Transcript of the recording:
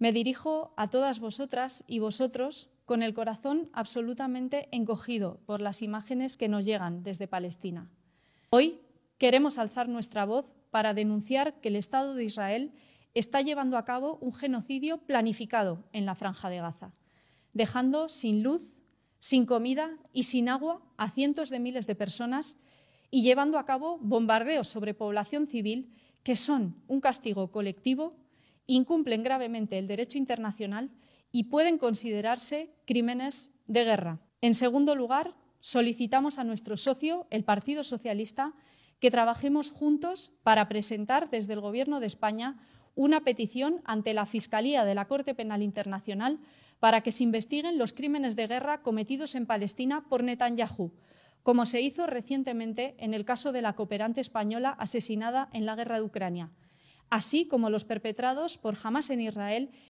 Me dirijo a todas vosotras y vosotros con el corazón absolutamente encogido por las imágenes que nos llegan desde Palestina. Hoy queremos alzar nuestra voz para denunciar que el Estado de Israel está llevando a cabo un genocidio planificado en la franja de Gaza, dejando sin luz, sin comida y sin agua a cientos de miles de personas y llevando a cabo bombardeos sobre población civil que son un castigo colectivo incumplen gravemente el derecho internacional y pueden considerarse crímenes de guerra. En segundo lugar, solicitamos a nuestro socio, el Partido Socialista, que trabajemos juntos para presentar desde el Gobierno de España una petición ante la Fiscalía de la Corte Penal Internacional para que se investiguen los crímenes de guerra cometidos en Palestina por Netanyahu, como se hizo recientemente en el caso de la cooperante española asesinada en la guerra de Ucrania así como los perpetrados por Hamas en Israel